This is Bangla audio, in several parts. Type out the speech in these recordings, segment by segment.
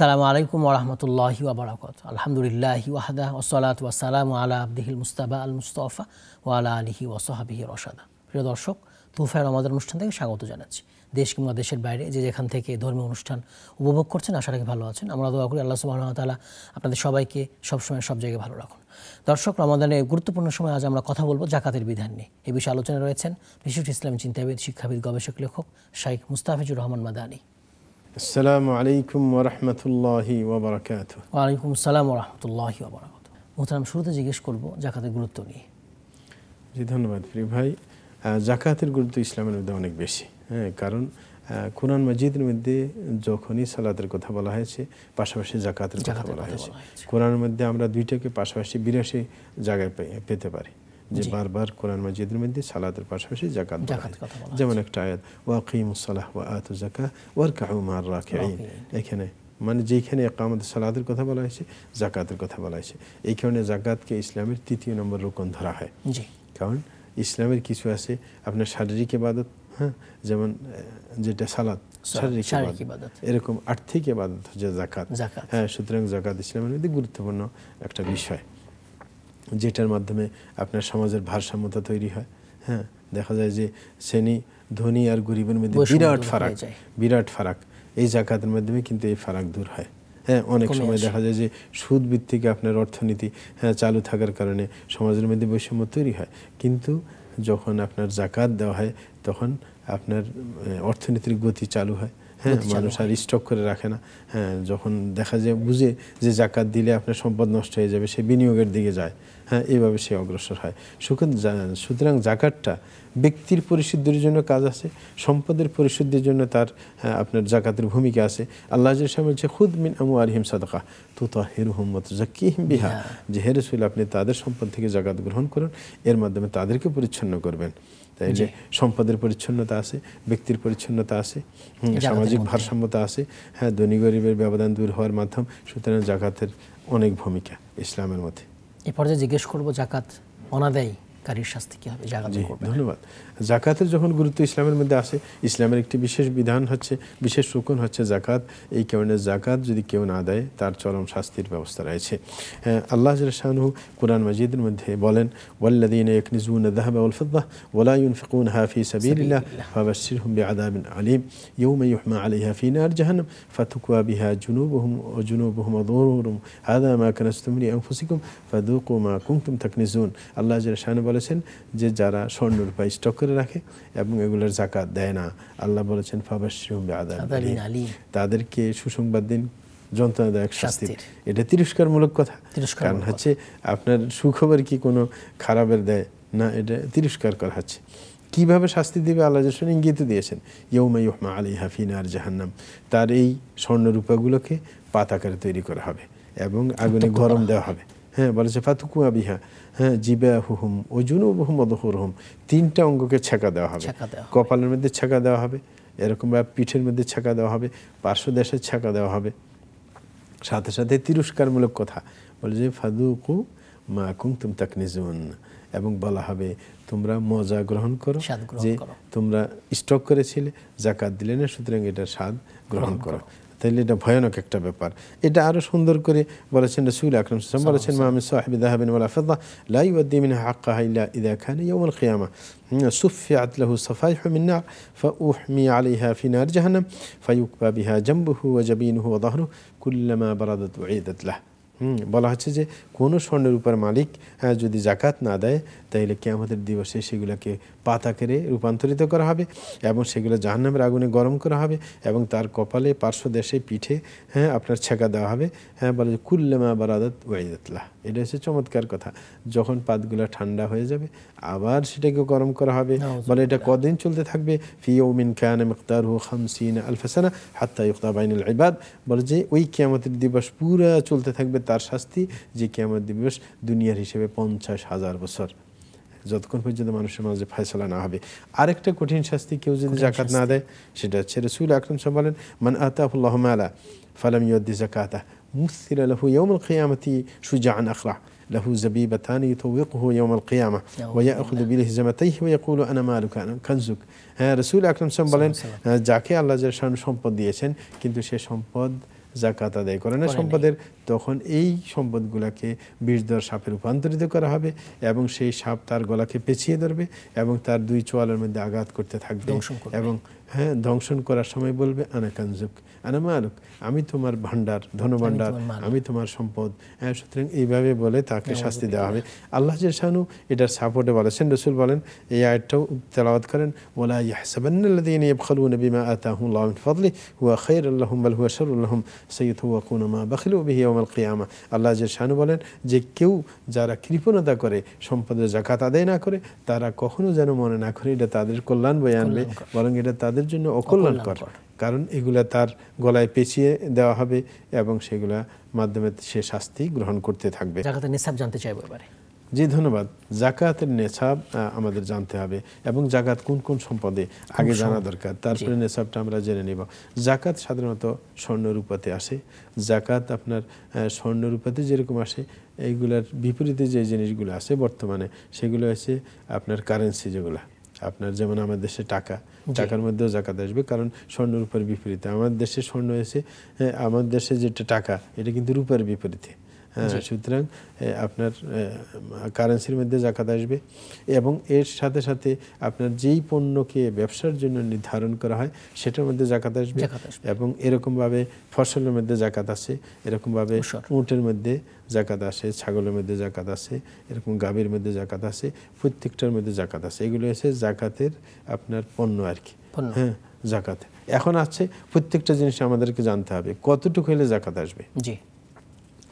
সালামু আলাইকুম ওরহমতুল্লাহি ওবরাকত আলহামদুলিল্লাহ ওয়াহদা ওসলাত ওয়াসালাম আলা আবদিহিল মুস্তাবা আল মুস্তফা ও আলা আলহি ওসহাবিহি রসাদা প্রিয় দর্শক তুফায় রমাদান অনুষ্ঠান থেকে স্বাগত জানাচ্ছি দেশ কিংবা দেশের বাইরে যে যেখান থেকে ধর্মীয় অনুষ্ঠান উপভোগ করছেন আশা রাখি ভালো আছেন আমরা দোয়া করি আল্লাহ তালা আপনাদের সবাইকে সবসময় সব জায়গায় ভালো রাখুন দর্শক রমাদানের গুরুত্বপূর্ণ সময় আজ আমরা কথা বলবো জাকাতের বিধান নিয়ে এ বিষয়ে আলোচনা রয়েছেন বিশিষ্ট ইসলামী চিন্তাবিদ শিক্ষাবিদ গবেষক লেখক শাইখ মুস্তাফিজুর রহমান মাদানী আসসালামু আলাইকুম ওরহমতুল্লাহি ওবরাকাত ওয়ালাইকুম আসসালাম ওরহমতুল্লাহি ওবরাকাত মোহতারাম শুরুতে জিজ্ঞেস করব জাকাতের গুরুত্ব নিয়ে জি ধন্যবাদ প্রিয় ভাই জাকাতের গুরুত্ব ইসলামের মধ্যে অনেক বেশি হ্যাঁ কারণ কোরআন মজিদের মধ্যে যখনই সালাতের কথা বলা হয়েছে পাশাপাশি জাকাতের কথা বলা হয়েছে কোরআনের মধ্যে আমরা দুইটাকে পাশাপাশি বিরাশি জায়গায় পেতে পারি যে বারবার কোরআন মাজিদের মধ্যে সালাতের পাশাপাশি জাকাত যেমন একটা আয়াত ওয়াকিম সালাহ ওয়া জাকা ওয়ার কাহু মার রাখে এখানে মানে যেখানে একামত সালাদের কথা বলা হয়েছে জাকাতের কথা বলা হয়েছে এই কারণে জাকাতকে ইসলামের তৃতীয় নম্বর রোকন ধরা হয় কারণ ইসলামের কিছু আছে আপনার শারীরিক এবাদত হ্যাঁ যেমন যেটা সালাদ শারীরিক এরকম আর্থিক ইবাদত হচ্ছে জাকাত হ্যাঁ সুতরাং জাকাত ইসলামের মধ্যে গুরুত্বপূর্ণ একটা বিষয় যেটার মাধ্যমে আপনার সমাজের ভারসাম্যতা তৈরি হয় হ্যাঁ দেখা যায় যে শ্রেণী ধনী আর গরিবের মধ্যে বিরাট ফারাক বিরাট ফারাক এই জাকাতের মাধ্যমে কিন্তু এই ফারাক দূর হয় হ্যাঁ অনেক সময় দেখা যায় যে সুদ ভিত্তিক আপনার অর্থনীতি হ্যাঁ চালু থাকার কারণে সমাজের মধ্যে বৈষম্য তৈরি হয় কিন্তু যখন আপনার জাকাত দেওয়া হয় তখন আপনার অর্থনীতির গতি চালু হয় হ্যাঁ মানুষ আর স্টক করে রাখে না হ্যাঁ যখন দেখা যায় বুঝে যে জাকাত দিলে আপনার সম্পদ নষ্ট হয়ে যাবে সে বিনিয়োগের দিকে যায় হ্যাঁ এইভাবে সে অগ্রসর হয় সুতরাং জাকাতটা ব্যক্তির পরিশুদ্ধির জন্য কাজ আছে সম্পদের পরিশুদ্ধির জন্য তার হ্যাঁ, আপনার জাকাতের ভূমিকা আছে আল্লাহ বলছে খুদ মিন আমু হিম সাদকা তো তাহির মোহাম্মদ জাকিহিম বিহা হ্যাঁ। যে হেরসুল আপনি তাদের সম্পদ থেকে জাকাত গ্রহণ করুন এর মাধ্যমে তাদেরকে পরিচ্ছন্ন করবেন তাই যে সম্পদের পরিচ্ছন্নতা আছে ব্যক্তির পরিচ্ছন্নতা আছে সামাজিক ভারসাম্যতা আছে হ্যাঁ ধনী গরিবের ব্যবধান দূর হওয়ার মাধ্যম সুতরাং জাকাতের অনেক ভূমিকা ইসলামের মধ্যে এ পর্যায়ে জিজ্ঞেস করবো জাকাত অনাদায়ী কারীর শাস্তি কী হবে জাকাত করবে ধন্যবাদ জাকাতের যখন গুরুত্ব ইসলামের মধ্যে আসে ইসলামের একটি বিশেষ বিধান হচ্ছে বিশেষ রুকন হচ্ছে জাকাত এই কারণে জাকাত যদি কেউ না দেয় তার চরম শাস্তির ব্যবস্থা রয়েছে আল্লাহ শাহু কোরআন মজিদের মধ্যে বলেন ওয়াল্লাদিন ইকনিজুন দাহাবা উলফদ্দাহ ওলা ইউনফিকুন হাফি সাবিল্লাহ ফাবাসির হুম আদাবিন আলিম يوم يحمى عليها في نار جهنم فتكوى بها جنوبهم وجنوبهم وظهورهم هذا ما كنستم لأنفسكم فذوقوا ما كنتم تكنزون আল্লাহ جل شانه বলেছেন যে যারা স্বর্ণ রূপা স্টক করে রাখে এবং এগুলোর জাকাত দেয় না আল্লাহ বলেছেন ফাবাসিহম তাদেরকে সুসংবাদ দিন যন্ত্রণাদায়ক শাস্তি এটা তিরস্কারমূলক কথা কারণ হচ্ছে আপনার সুখবর কি কোনো খারাপের দেয় না এটা তিরস্কার করা হচ্ছে কীভাবে শাস্তি দেবে আল্লাহ জসন ইঙ্গিত দিয়েছেন ইয়ৌমা ইহমা আলী হাফিন আর জাহান্নাম তার এই স্বর্ণরূপাগুলোকে পাতাকারে তৈরি করা হবে এবং আগুনে গরম দেওয়া হবে হ্যাঁ বলেছে ফাতুকু আবিহা হ্যাঁ জিবে হুহুম জুনু হুম অদহুর হুম তিনটা অঙ্গকে ছেঁকা দেওয়া হবে কপালের মধ্যে ছেঁকা দেওয়া হবে এরকম ভাবে পিঠের মধ্যে ছেঁকা দেওয়া হবে পার্শ্ব দেশে ছেঁকা দেওয়া হবে সাথে সাথে তিরস্কারমূলক কথা বলে যে ফাদুকু মা কুমতুম তাকনিজুন এবং বলা হবে তোমরা মজা গ্রহণ করো যে তোমরা স্টক করেছিলে জাকাত দিলে না সুতরাং এটা স্বাদ গ্রহণ করো তাহলে এটা ভয়ানক একটা ব্যাপার এটা আরো সুন্দর করে বলেছেন রাসূল আকরাম রসুল আকরম সাম বলেছেন যাহাবিন ওয়া ফিদ্দা লা ইউদ্দি লাইউদ্দিমিন হাক্কাহা ইল্লা اذا كان يوم القيامه সুফিয়াত লাহু সফাইহ মিন নার ফাউহমি আলাইহা ফি নার জাহান্নাম ফায়ুকবা বিহা জামবুহু ওয়া জাবিনুহু ওয়া যাহরুহু কুল্লামা বারাদাত উইদাত লাহু হুম বলা হচ্ছে যে কোনো স্বর্ণের উপর মালিক হ্যাঁ, যদি জাকাত না দেয় তাইলে আমাদের দিবসে সেগুলোকে কেড়ে রূপান্তরিত করা হবে এবং সেগুলো জাহান্নামের আগুনে গরম করা হবে এবং তার কপালে পার্শ্ব দেশে পিঠে হ্যাঁ আপনার ছেঁকা দেওয়া হবে হ্যাঁ বলে যে কুল্লেমা বারাদাত ওয়াইদাতলা এটা হচ্ছে চমৎকার কথা যখন পাতগুলো ঠান্ডা হয়ে যাবে আবার সেটাকে গরম করা হবে বলে এটা কদিন চলতে থাকবে ফিউমিন খান মখতার হু খামসিন আলফাসানা হাত্তা ইকতাবাইনুল ইবাদ বলে যে ওই কেয়ামতের দিবস পুরা চলতে থাকবে তার শাস্তি যে কেমন দিবস দুনিয়ার হিসেবে পঞ্চাশ হাজার বছর যতক্ষণ পর্যন্ত মানুষের মাঝে ফয়সলা না হবে আরেকটা কঠিন শাস্তি কেউ যদি জাকাত না দেয় সেটা হচ্ছে রসুল আকরম সাহেব বলেন মান আতাফুল্লাহ আলা ফালাম ইয়দ্দি মুসির আলহু ইয়মুল খেয়ামতি সুজান আখলা له زبيبتان يطوقه يوم القيامة ويأخذ بلهزمتيه ويقول أنا مالك أنا كنزك হ্যাঁ রসুল আকরম সাহেব বলেন যাকে আল্লাহ সম্পদ দিয়েছেন কিন্তু সে সম্পদ জাকাত আদায় করে না সম্পদের তখন এই সম্পদগুলোকে বীরদর সাপে রূপান্তরিত করা হবে এবং সেই সাপ তার গলাকে পেছিয়ে ধরবে এবং তার দুই চোয়ালের মধ্যে আঘাত করতে থাকবে এবং হ্যাঁ ধ্বংসন করার সময় বলবে আনা কাঞ্জুক আনা আমি তোমার ভাণ্ডার ধনভাণ্ডার আমি তোমার সম্পদ হ্যাঁ সুতরাং এইভাবে বলে তাকে শাস্তি দেওয়া হবে আল্লাহ জেসানু এটার সাপোর্টে বলেছেন রসুল বলেন এই আয়টাও তেলাওয়াত করেন ওলা ইয়াহসাবান্নাল্লাযীনা ইয়াবখালুনা বিমা আতাহুল্লাহু মিন ফাদলি হুয়া খায়রুল লাহুম বাল হুয়া শাররুল সৈয়দ হুয়া কুনামা কিয়ামা আল্লাহ জানু বলেন যে কেউ যারা কৃপণতা করে সম্পদের জাকাত আদায় না করে তারা কখনো যেন মনে না করে এটা তাদের কল্যাণ বয়ে আনবে বরং এটা তাদের জন্য অকল্যাণ অকল্যাণকর কারণ এগুলা তার গলায় পেঁচিয়ে দেওয়া হবে এবং সেগুলা মাধ্যমে সে শাস্তি গ্রহণ করতে থাকবে জানতে চাইবো এবারে জি ধন্যবাদ জাকাতের নেশাব আমাদের জানতে হবে এবং জাকাত কোন কোন সম্পদে আগে জানা দরকার তারপরে নেশাবটা আমরা জেনে নেব জাকাত সাধারণত স্বর্ণরূপাতে আসে জাকাত আপনার স্বর্ণরূপাতে যেরকম আসে এইগুলার বিপরীতে যে জিনিসগুলো আসে বর্তমানে সেগুলো হচ্ছে আপনার কারেন্সি যেগুলো আপনার যেমন আমাদের দেশে টাকা টাকার মধ্যেও জাকাত আসবে কারণ স্বর্ণরূপার বিপরীতে আমাদের দেশে স্বর্ণ এসে আমাদের দেশে যেটা টাকা এটা কিন্তু রূপার বিপরীতে সুতরাং আপনার কারেন্সির মধ্যে জাকাত আসবে এবং এর সাথে সাথে আপনার যেই পণ্যকে ব্যবসার জন্য নির্ধারণ করা হয় সেটার মধ্যে জাকাত আসবে এবং এরকমভাবে ফসলের মধ্যে জাকাত আসে এরকমভাবে উঁটের মধ্যে জাকাত আসে ছাগলের মধ্যে জাকাত আসে এরকম গাভীর মধ্যে জাকাত আসে প্রত্যেকটার মধ্যে জাকাত আসে এগুলো এসে জাকাতের আপনার পণ্য আর কি হ্যাঁ জাকাত এখন আছে প্রত্যেকটা জিনিস আমাদেরকে জানতে হবে কতটুকু হলে জাকাত আসবে জি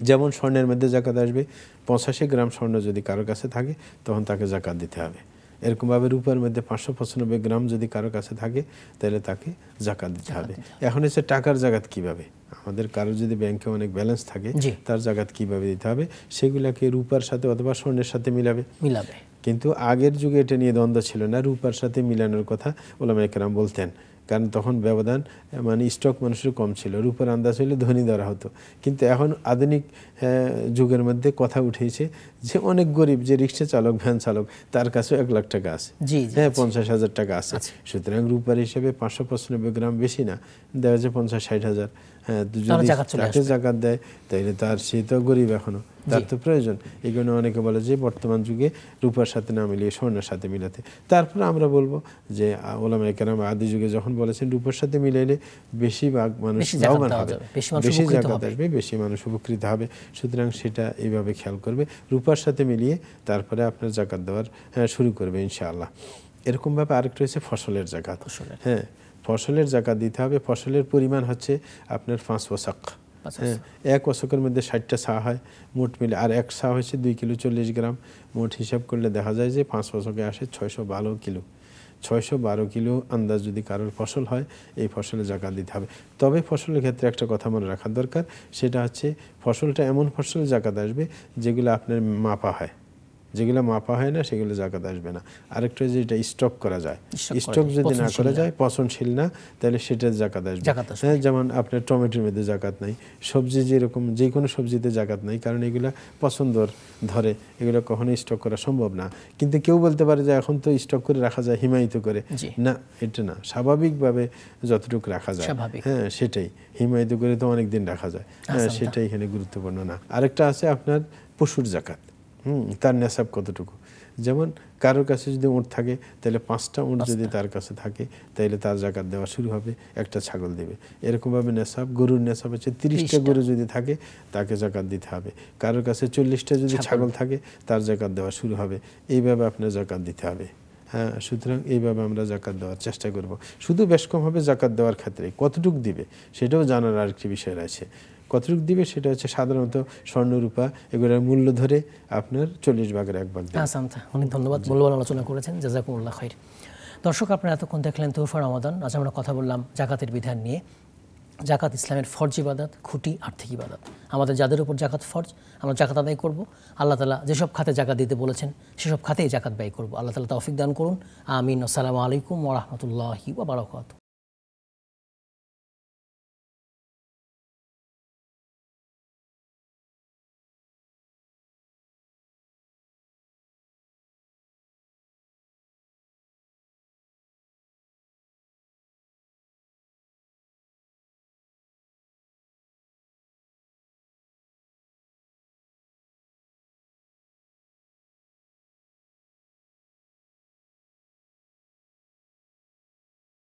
যেমন স্বর্ণের মধ্যে জাকাত আসবে পঁচাশি গ্রাম স্বর্ণ যদি কারো কাছে থাকে তখন তাকে জাকাত দিতে হবে এরকমভাবে রূপার মধ্যে পাঁচশো পঁচানব্বই গ্রাম যদি কারো কাছে থাকে তাহলে তাকে জাকাত দিতে হবে এখন হচ্ছে টাকার জাকাত কিভাবে আমাদের কারো যদি ব্যাংকে অনেক ব্যালেন্স থাকে তার জাকাত কিভাবে দিতে হবে সেগুলাকে রূপার সাথে অথবা স্বর্ণের সাথে মিলাবে মিলাবে কিন্তু আগের যুগে এটা নিয়ে দ্বন্দ্ব ছিল না রূপার সাথে মিলানোর কথা ওলামা একরাম বলতেন কারণ তখন ব্যবধান মানে স্টক মানুষের কম ছিল রূপের আন্দাজ হলে ধনী ধরা হতো কিন্তু এখন আধুনিক যুগের মধ্যে কথা উঠেছে যে অনেক গরিব যে রিক্সা চালক ভ্যান চালক তার কাছেও এক লাখ টাকা আছে হ্যাঁ পঞ্চাশ হাজার টাকা আছে আচ্ছা। সুতরাং রূপার হিসেবে পাঁচশো পঁচানব্বই গ্রাম বেশি না দেখা যায় পঞ্চাশ ষাট হাজার হ্যাঁ, তাকে জাকাত দেয় তাইলে তার সে তো গরিব এখনো তার তো প্রয়োজন এই অনেকে বলে যে বর্তমান যুগে রূপার সাথে না মিলিয়ে স্বর্ণের সাথে মিলাতে তারপর আমরা বলবো যে ওলামা আদি যুগে যখন বলেছেন রূপার সাথে মিলাইলে বেশিরভাগ মানুষ লাভবান হবে বেশি জাকাত আসবে বেশি মানুষ উপকৃত হবে সুতরাং সেটা এইভাবে খেয়াল করবে রূপার সাথে মিলিয়ে তারপরে আপনার জাকাত দেওয়ার হ্যাঁ, শুরু করবে ইনশাআল্লাহ এরকমভাবে আরেকটা হচ্ছে ফসলের জাকাত হ্যাঁ ফসলের জাকাত দিতে হবে ফসলের পরিমাণ হচ্ছে আপনার পাঁচ ওসাক হ্যাঁ এক ওশকের মধ্যে ষাটটা সাহ হয় মোট মিলে আর এক সা হয়েছে দুই কিলো চল্লিশ গ্রাম মোট হিসাব করলে দেখা যায় যে পাঁচ ওসকে আসে ছয়শো বারো কিলো ছয়শো বারো কিলো আন্দাজ যদি কারোর ফসল হয় এই ফসলে জাকাত দিতে হবে তবে ফসলের ক্ষেত্রে একটা কথা মনে রাখার দরকার সেটা হচ্ছে ফসলটা এমন ফসলে জাকাত আসবে যেগুলো আপনার মাপা হয় যেগুলো মাপা হয় না সেগুলো জাকাত আসবে না আরেকটা যে এটা স্টক করা যায় স্টক যদি না করা যায় পচনশীল না তাহলে সেটা জাকাত আসবে হ্যাঁ যেমন আপনার টমেটোর মধ্যে জাকাত নাই সবজি যেরকম যে কোনো সবজিতে জাকাত নাই কারণ এগুলো পছন্দর ধরে এগুলো কখনো স্টক করা সম্ভব না কিন্তু কেউ বলতে পারে যে এখন তো স্টক করে রাখা যায় হিমায়িত করে না এটা না স্বাভাবিকভাবে যতটুকু রাখা যায় হ্যাঁ সেটাই হিমায়িত করে তো অনেক দিন রাখা যায় হ্যাঁ সেটাই এখানে গুরুত্বপূর্ণ না আরেকটা আছে আপনার পশুর জাকাত হুম তার নেশাব কতটুকু যেমন কারোর কাছে যদি উঁট থাকে তাহলে পাঁচটা উঁট যদি তার কাছে থাকে তাহলে তার জাকাত দেওয়া শুরু হবে একটা ছাগল দেবে এরকমভাবে নেশাব গরুর নেশাব হচ্ছে তিরিশটা গরু যদি থাকে তাকে জাকাত দিতে হবে কারোর কাছে চল্লিশটা যদি ছাগল থাকে তার জাকাত দেওয়া শুরু হবে এইভাবে আপনার জাকাত দিতে হবে হ্যাঁ সুতরাং এইভাবে আমরা জাকাত দেওয়ার চেষ্টা করব শুধু বেশ কমভাবে জাকাত দেওয়ার ক্ষেত্রে কতটুক দিবে সেটাও জানার আরেকটি বিষয় রয়েছে কতটুক দিবে সেটা হচ্ছে সাধারণত স্বর্ণরূপা এগুলোর মূল্য ধরে আপনার চল্লিশ ভাগের এক ভাগ হ্যাঁ, অনেক ধন্যবাদ মূল্যবান আলোচনা করেছেন জাজাকুমুল্লাহ খৈর দর্শক আপনারা এতক্ষণ দেখলেন তৌফা রমাদান আজ আমরা কথা বললাম জাকাতের বিধান নিয়ে জাকাত ইসলামের ফর্জ ইবাদত খুঁটি আর্থিক ইবাদত আমাদের যাদের উপর জাকাত ফরজ আমরা জাকাত আদায় করব আল্লাহ তালা যেসব খাতে জাকাত দিতে বলেছেন সেসব খাতেই জাকাত ব্যয় করব আল্লাহ তালা তৌফিক দান করুন আমিন আসসালামু আলাইকুম ওরহমতুল্লাহি ওবরাকাতু